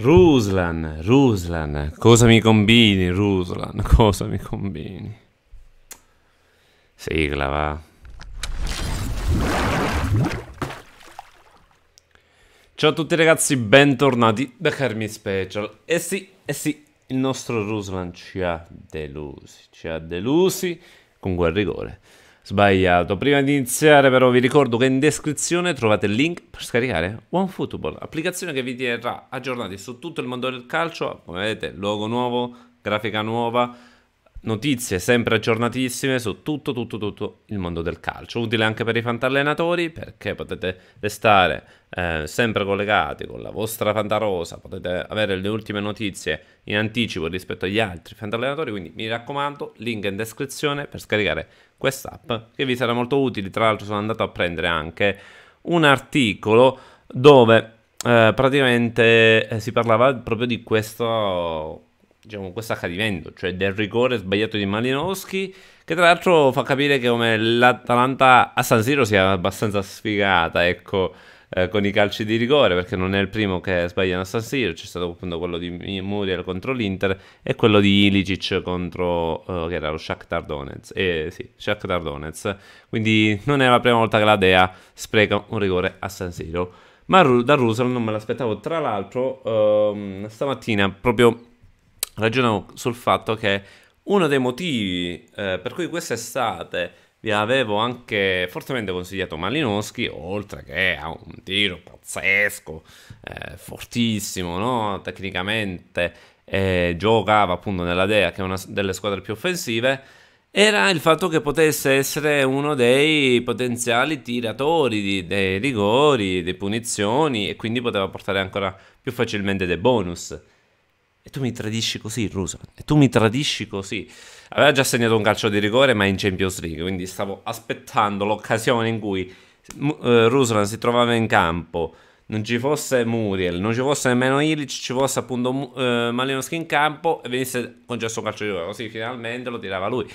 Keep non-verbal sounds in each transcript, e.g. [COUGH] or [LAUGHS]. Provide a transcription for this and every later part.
Ruslan, Ruslan, cosa mi combini Ruslan, [LAUGHS] cosa mi combini? Sigla va. Ciao a tutti ragazzi, bentornati da Carmi Special. E eh sì, eh sì, il nostro Ruslan ci ha delusi, ci ha delusi con quel rigore sbagliato. Prima di iniziare però vi ricordo che in descrizione trovate il link per scaricare OneFootball, applicazione che vi terrà aggiornati su tutto il mondo del calcio, come vedete logo nuovo, grafica nuova, Notizie sempre aggiornatissime su tutto, tutto, tutto il mondo del calcio. Utile anche per i fantallenatori perché potete restare eh, sempre collegati con la vostra fantarosa, potete avere le ultime notizie in anticipo rispetto agli altri fantallenatori. Quindi mi raccomando, link in descrizione per scaricare quest'app che vi sarà molto utile. Tra l'altro, sono andato a prendere anche un articolo dove eh, praticamente eh, si parlava proprio di questo diciamo, questo accadimento, cioè del rigore sbagliato di Malinowski, che tra l'altro fa capire che come l'Atalanta a San Siro sia abbastanza sfigata, ecco, eh, con i calci di rigore, perché non è il primo che sbagliano a San Siro, c'è stato appunto quello di Muriel contro l'Inter e quello di Ilicic contro, eh, che era lo Shakhtar Donetsk, eh, sì, Shakhtar Donetsk, quindi non è la prima volta che la Dea spreca un rigore a San Siro ma da Russell non me l'aspettavo. Tra l'altro, ehm, stamattina, proprio ragionavo sul fatto che uno dei motivi eh, per cui quest'estate vi avevo anche fortemente consigliato Malinowski, oltre che ha un tiro pazzesco, eh, fortissimo no? tecnicamente, eh, giocava appunto nella Dea, che è una delle squadre più offensive, era il fatto che potesse essere uno dei potenziali tiratori di, dei rigori, delle punizioni e quindi poteva portare ancora più facilmente dei bonus. E tu mi tradisci così, Rusa. E tu mi tradisci così. Aveva già segnato un calcio di rigore, ma in Champions League. Quindi stavo aspettando l'occasione in cui uh, mm, eh, Ruslan si trovava in campo. Non ci fosse Muriel, non ci fosse nemmeno Ilic, ci fosse appunto uh, Malinowski in campo e venisse concesso un calcio di rigore. Così finalmente lo tirava lui.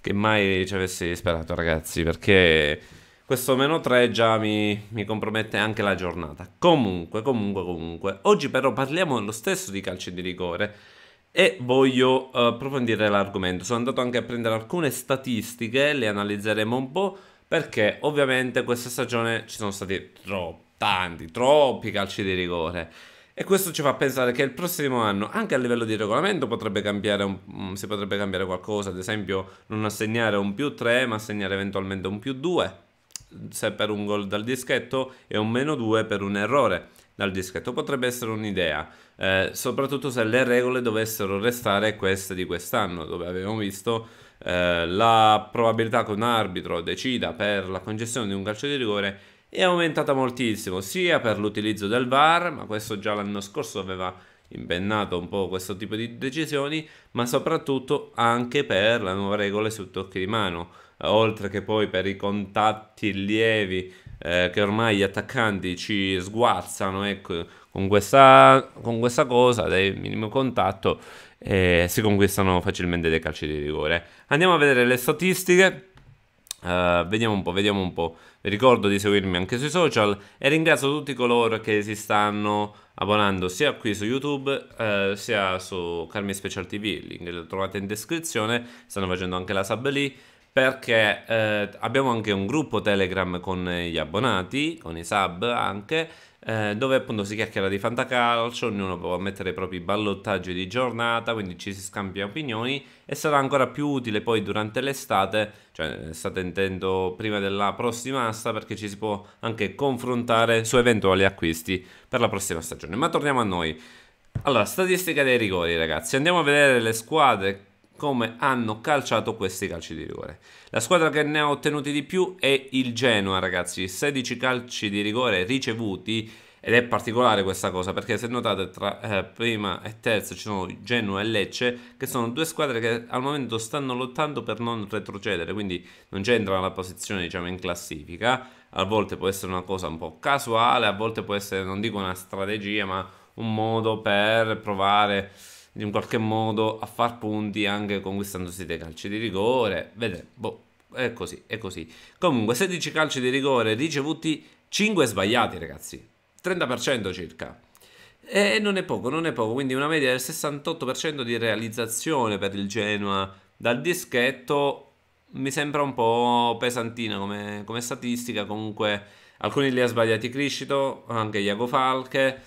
Che mai ci avessi sperato, ragazzi, perché questo meno 3 già mi, mi, compromette anche la giornata. Comunque, comunque, comunque, oggi però parliamo lo stesso di calci di rigore e voglio uh, approfondire l'argomento. Sono andato anche a prendere alcune statistiche, le analizzeremo un po', perché ovviamente questa stagione ci sono stati troppi, tanti, troppi calci di rigore. E questo ci fa pensare che il prossimo anno, anche a livello di regolamento, potrebbe cambiare un, mm, si potrebbe cambiare qualcosa, ad esempio non assegnare un più 3, ma assegnare eventualmente un più 2 se per un gol dal dischetto e un meno 2 per un errore dal dischetto. Potrebbe essere un'idea, eh, soprattutto se le regole dovessero restare queste di quest'anno, dove abbiamo visto eh, la probabilità che un arbitro decida per la concessione di un calcio di rigore è aumentata moltissimo, sia per l'utilizzo del VAR, ma questo già l'anno scorso aveva impennato un po' questo tipo di decisioni, ma soprattutto anche per la nuova regola sul tocchi di mano oltre che poi per i contatti lievi eh, che ormai gli attaccanti ci sguazzano ecco, con, questa, con questa cosa del minimo contatto eh, si conquistano facilmente dei calci di rigore. Andiamo a vedere le statistiche. Uh, vediamo un po', vediamo un po'. Vi ricordo di seguirmi anche sui social e ringrazio tutti coloro che si stanno abbonando sia qui su YouTube uh, sia su Carmi Special TV, link lo trovate in descrizione, stanno facendo anche la sub lì perché eh, abbiamo anche un gruppo Telegram con gli abbonati, con i sub anche, eh, dove appunto si chiacchiera di fantacalcio, ognuno può mettere i propri ballottaggi di giornata, quindi ci si scambia opinioni e sarà ancora più utile poi durante l'estate, cioè eh, state intendo prima della prossima asta perché ci si può anche confrontare su eventuali acquisti per la prossima stagione. Ma torniamo a noi. Allora, statistica dei rigori ragazzi, andiamo a vedere le squadre come hanno calciato questi calci di rigore. La squadra che ne ha ottenuti di più è il Genoa, ragazzi, 16 calci di rigore ricevuti ed è particolare questa cosa perché se notate tra eh, prima e terza ci sono Genoa e Lecce che sono due squadre che al momento stanno lottando per non retrocedere, quindi non c'entra la posizione diciamo in classifica, a volte può essere una cosa un po' casuale, a volte può essere non dico una strategia ma un modo per provare in qualche modo a far punti anche conquistandosi dei calci di rigore. Vedete, boh, è così, è così. Comunque, 16 calci di rigore ricevuti, 5 sbagliati, ragazzi. 30% circa. E non è poco, non è poco, quindi una media del 68% di realizzazione per il Genoa dal dischetto mi sembra un po' pesantina come, come statistica, comunque alcuni li ha sbagliati Criscito, anche Iago Falche,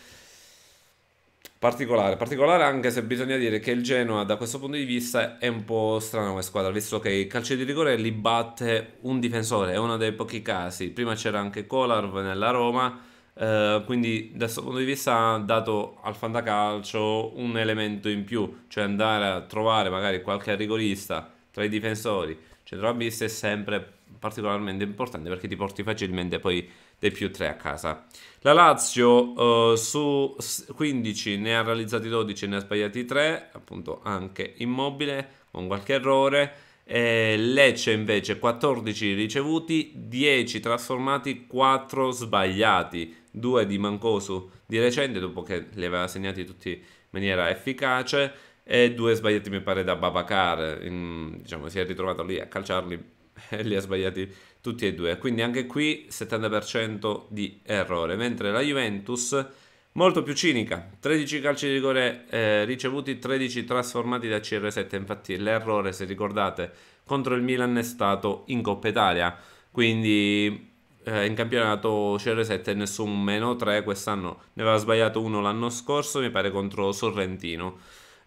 particolare, particolare anche se bisogna dire che il Genoa da questo punto di vista è un po' strana come squadra, visto che il calcio di rigore li batte un difensore, è uno dei pochi casi, prima c'era anche Kolarv nella Roma, eh, quindi da questo punto di vista ha dato al fantacalcio un elemento in più, cioè andare a trovare magari qualche rigorista tra i difensori, centrocampista cioè, è sempre particolarmente importante perché ti porti facilmente poi dei più 3 a casa. La Lazio eh, su 15 ne ha realizzati 12 ne ha sbagliati 3, appunto anche immobile con qualche errore. Eh, Lecce invece 14 ricevuti, 10 trasformati, 4 sbagliati, 2 di Mancosu di recente dopo che li aveva segnati tutti in maniera efficace e 2 sbagliati mi pare da Babacar, in, diciamo si è ritrovato lì a calciarli [LAUGHS] li ha sbagliati tutti e due. Quindi anche qui 70% di errore, mentre la Juventus molto più cinica, 13 calci di rigore eh, ricevuti, 13 trasformati da CR7, infatti l'errore se ricordate contro il Milan è stato in Coppa Italia, quindi eh, in campionato CR7 nessun meno 3, quest'anno ne aveva sbagliato uno l'anno scorso, mi pare contro Sorrentino.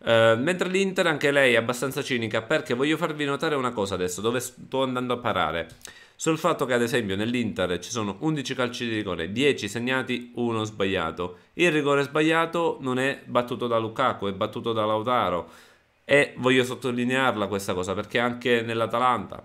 Eh, mentre l'Inter anche lei è abbastanza cinica perché voglio farvi notare una cosa adesso, dove sto andando a parare. Sul fatto che ad esempio nell'Inter ci sono 11 calci di rigore, 10 segnati, 1 sbagliato. Il rigore sbagliato non è battuto da Lukaku, è battuto da Lautaro. E voglio sottolinearla questa cosa perché anche nell'Atalanta,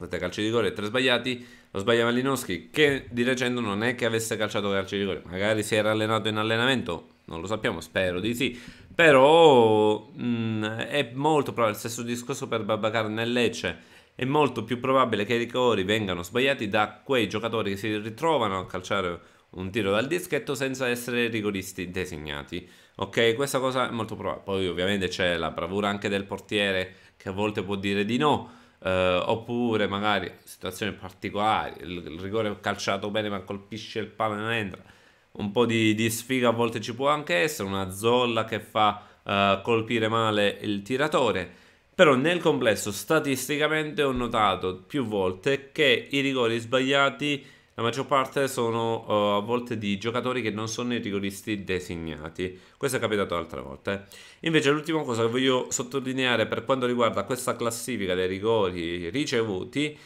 7 calci di rigore 3 sbagliati, lo sbaglia Malinowski che di recente non è che avesse calciato calci di rigore, magari si era allenato in allenamento, non lo sappiamo, spero di sì però mh, mm, è molto probabile, stesso discorso per Babacar nel Lecce, è molto più probabile che i ricori vengano sbagliati da quei giocatori che si ritrovano a calciare un tiro dal dischetto senza essere rigoristi designati. Ok, questa cosa è molto probabile. Poi ovviamente c'è la bravura anche del portiere che a volte può dire di no, eh, oppure magari situazioni particolari, il, il rigore è calciato bene ma colpisce il palo e non entra un po' di, di, sfiga a volte ci può anche essere, una zolla che fa uh, colpire male il tiratore, però nel complesso statisticamente ho notato più volte che i rigori sbagliati la maggior parte sono uh, a volte di giocatori che non sono i rigoristi designati. Questo è capitato altre volte. Invece l'ultima cosa che voglio sottolineare per quanto riguarda questa classifica dei rigori ricevuti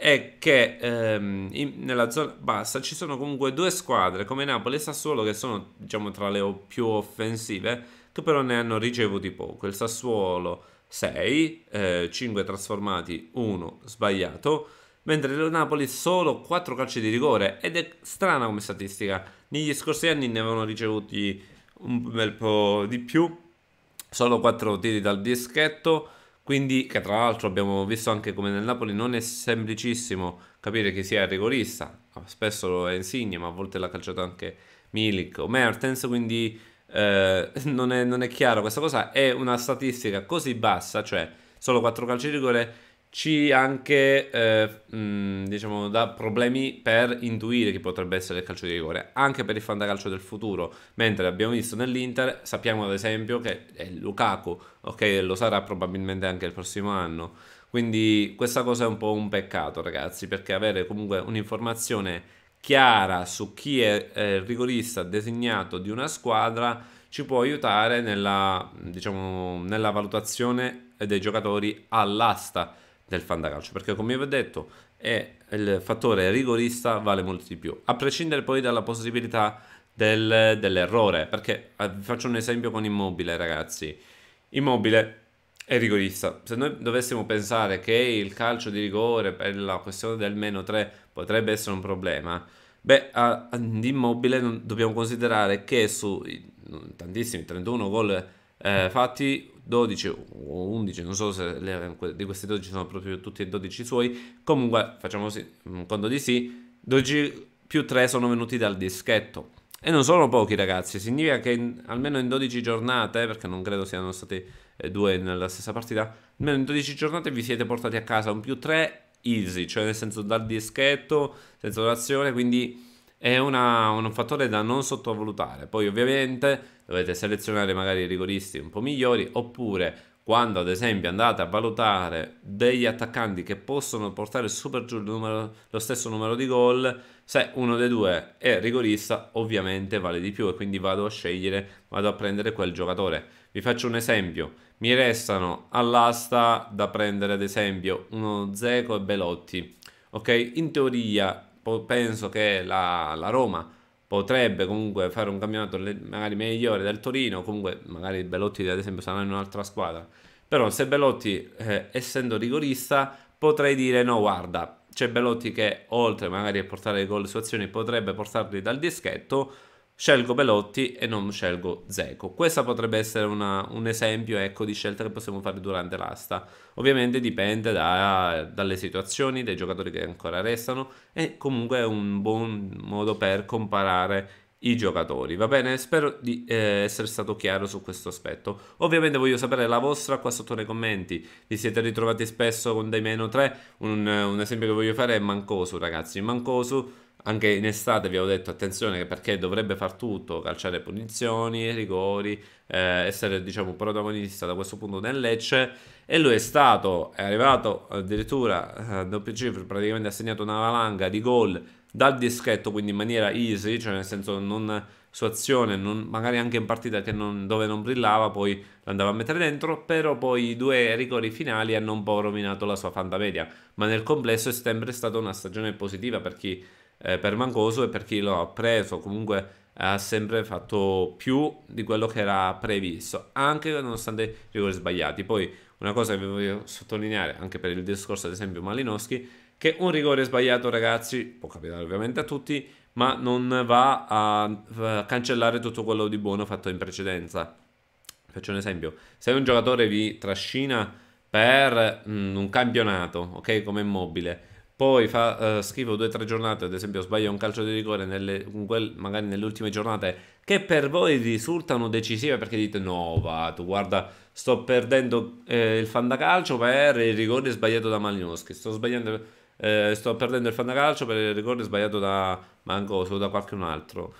è che ehm, in, nella zona bassa ci sono comunque due squadre come Napoli e Sassuolo che sono diciamo tra le più offensive che però ne hanno ricevuti poco il Sassuolo 6 eh, 5 trasformati 1 sbagliato mentre il Napoli solo 4 calci di rigore ed è strana come statistica negli scorsi anni ne avevano ricevuti un bel po' di più solo 4 tiri dal dischetto quindi, che tra l'altro abbiamo visto anche come nel Napoli non è semplicissimo capire chi sia il rigorista, spesso lo è Insigne, ma a volte l'ha calciato anche Milik o Mertens, quindi eh, non, è, non è chiaro questa cosa. È una statistica così bassa, cioè solo 4 calci di rigore, ci anche eh, mh, mm, diciamo da problemi per intuire chi potrebbe essere il calcio di rigore anche per il fantacalcio del futuro mentre abbiamo visto nell'Inter sappiamo ad esempio che è eh, Lukaku ok lo sarà probabilmente anche il prossimo anno quindi questa cosa è un po' un peccato ragazzi perché avere comunque un'informazione chiara su chi è il rigorista designato di una squadra ci può aiutare nella, diciamo, nella valutazione dei giocatori all'asta del fantacalcio, perché come vi ho detto è il fattore rigorista vale molto di più, a prescindere poi dalla possibilità del, dell'errore, perché eh, faccio un esempio con Immobile ragazzi, Immobile è rigorista, se noi dovessimo pensare che il calcio di rigore per la questione del meno 3 potrebbe essere un problema, Beh, ad Immobile dobbiamo considerare che su tantissimi 31 gol eh, fatti, 12 o 11, non so se le, di questi 12 sono proprio tutti e 12 suoi, comunque facciamo così, un mm, conto di sì, 12 più 3 sono venuti dal dischetto. E non sono pochi ragazzi, significa che in, almeno in 12 giornate, perché non credo siano stati eh, due nella stessa partita, almeno in 12 giornate vi siete portati a casa un più 3 easy, cioè nel senso dal dischetto, senza orazione, quindi è una, un fattore da non sottovalutare. Poi ovviamente dovete selezionare magari i rigoristi un po' migliori oppure quando ad esempio andate a valutare degli attaccanti che possono portare super giù numero, lo stesso numero di gol, se uno dei due è rigorista ovviamente vale di più e quindi vado a scegliere, vado a prendere quel giocatore. Vi faccio un esempio, mi restano all'asta da prendere ad esempio uno Zeco e Belotti. Ok, in teoria penso che la, la Roma potrebbe comunque fare un campionato magari migliore del Torino, comunque magari Bellotti ad esempio sarà in un'altra squadra, però se Bellotti eh, essendo rigorista potrei dire no guarda, c'è Bellotti che oltre magari a portare gol su azioni potrebbe portarli dal dischetto, scelgo Belotti e non scelgo Zeco. Questo potrebbe essere una, un esempio ecco, di scelta che possiamo fare durante l'asta. Ovviamente dipende da, dalle situazioni, dai giocatori che ancora restano e comunque è un buon modo per comparare i giocatori, va bene? Spero di eh, essere stato chiaro su questo aspetto. Ovviamente voglio sapere la vostra qua sotto nei commenti. Vi siete ritrovati spesso con dei meno 3? Un, un esempio che voglio fare è Mancosu, ragazzi. Mancosu anche in estate vi avevo detto attenzione perché dovrebbe far tutto, calciare punizioni, rigori, eh, essere diciamo protagonista da questo punto nel Lecce e lui è stato, è arrivato addirittura a doppio cifre, praticamente ha segnato una valanga di gol dal dischetto quindi in maniera easy, cioè nel senso non su azione, non, magari anche in partita non, dove non brillava, poi l'andava a mettere dentro, però poi i due rigori finali hanno un po' rovinato la sua fantamedia, ma nel complesso è sempre stata una stagione positiva per chi eh, per Mancoso e per chi lo ha preso comunque ha sempre fatto più di quello che era previsto anche nonostante i rigori sbagliati poi una cosa che voglio sottolineare anche per il discorso ad esempio Malinowski che un rigore sbagliato ragazzi può capitare ovviamente a tutti ma non va a cancellare tutto quello di buono fatto in precedenza faccio un esempio se un giocatore vi trascina per mm, un campionato ok come immobile poi fa, uh, scrivo due o tre giornate, ad esempio sbaglio un calcio di rigore nelle, quel, magari nelle ultime giornate che per voi risultano decisive perché dite no va, tu guarda sto perdendo eh, il calcio per il rigore sbagliato da Malinowski, sto, eh, sto perdendo il calcio per il rigore sbagliato da Mancoso o da qualcun altro.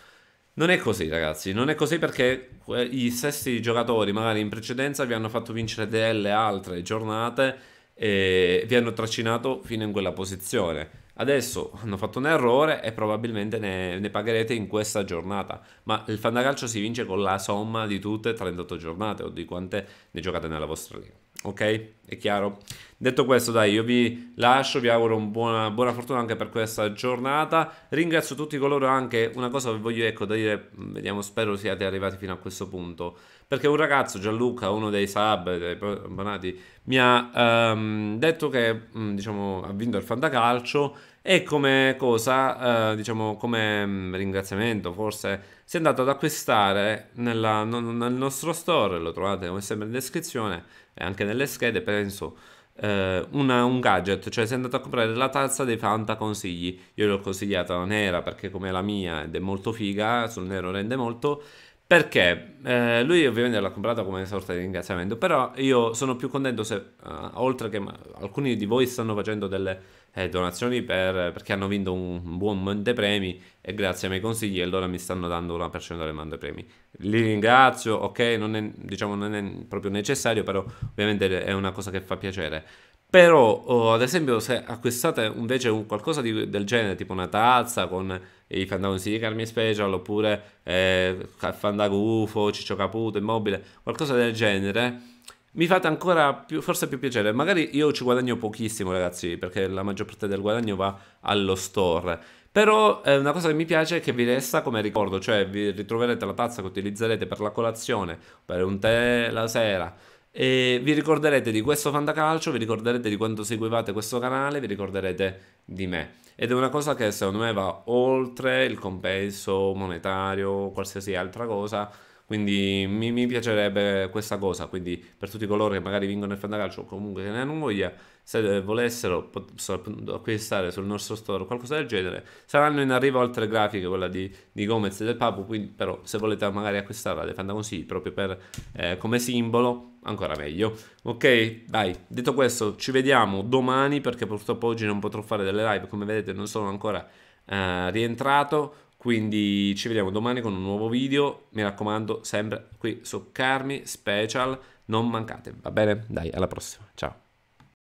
Non è così, ragazzi. Non è così perché gli eh, stessi giocatori, magari in precedenza, vi hanno fatto vincere delle altre giornate e vi hanno trascinato fino in quella posizione. Adesso hanno fatto un errore e probabilmente ne, ne pagherete in questa giornata. Ma il fandacalcio si vince con la somma di tutte 38 giornate o di quante ne giocate nella vostra linea. Ok? È chiaro? Detto questo, dai, io vi lascio, vi auguro buona, buona, fortuna anche per questa giornata. Ringrazio tutti coloro anche, una cosa che voglio ecco dire, mm, vediamo, spero siate arrivati fino a questo punto perché un ragazzo, Gianluca, uno dei sub, dei abbonati, mi ha um, detto che um, diciamo, ha vinto il fantacalcio e come cosa, uh, diciamo, come um, ringraziamento forse, si è andato ad acquistare nella, non, nel nostro store, lo trovate come sempre in descrizione e anche nelle schede, penso, uh, una, un gadget, cioè si è andato a comprare la tazza dei Fanta Consigli, io l'ho consigliata nera perché come la mia ed è molto figa, sul nero rende molto, perché eh, lui ovviamente l'ha comprata come una sorta di ringraziamento, però io sono più contento se, uh, oltre che ma, alcuni di voi stanno facendo delle eh, donazioni per, perché hanno vinto un, un buon montepremi e grazie ai miei consigli allora mi stanno dando una percentuale premi Li ringrazio, ok, non è, diciamo, non è proprio necessario, però ovviamente è una cosa che fa piacere. Però, oh, ad esempio, se acquistate invece un qualcosa di, del genere, tipo una tazza con i fandagonzi di Carmi Special, oppure eh, Fandagufo, Ciccio Caputo, Immobile, qualcosa del genere, mi fate ancora più, forse più piacere. Magari io ci guadagno pochissimo, ragazzi, perché la maggior parte del guadagno va allo store. Però eh, una cosa che mi piace è che vi resta come ricordo, cioè vi ritroverete la tazza che utilizzerete per la colazione, per un tè la sera, e vi ricorderete di questo fantacalcio, vi ricorderete di quando seguivate questo canale, vi ricorderete di me. Ed è una cosa che secondo me va oltre il compenso monetario o qualsiasi altra cosa quindi mi, mi, piacerebbe questa cosa, quindi per tutti coloro che magari vengono il fantacalcio o comunque che ne hanno voglia, se eh, volessero potessero acquistare sul nostro store qualcosa del genere, saranno in arrivo altre grafiche, quella di, di Gomez e del Papu, quindi però se volete magari acquistarla dei fantaconsigli proprio per, eh, come simbolo, ancora meglio. Ok, dai, detto questo ci vediamo domani perché purtroppo oggi non potrò fare delle live, come vedete non sono ancora eh, rientrato, quindi ci vediamo domani con un nuovo video. Mi raccomando, sempre qui su Carmi Special. Non mancate, va bene? Dai, alla prossima. Ciao.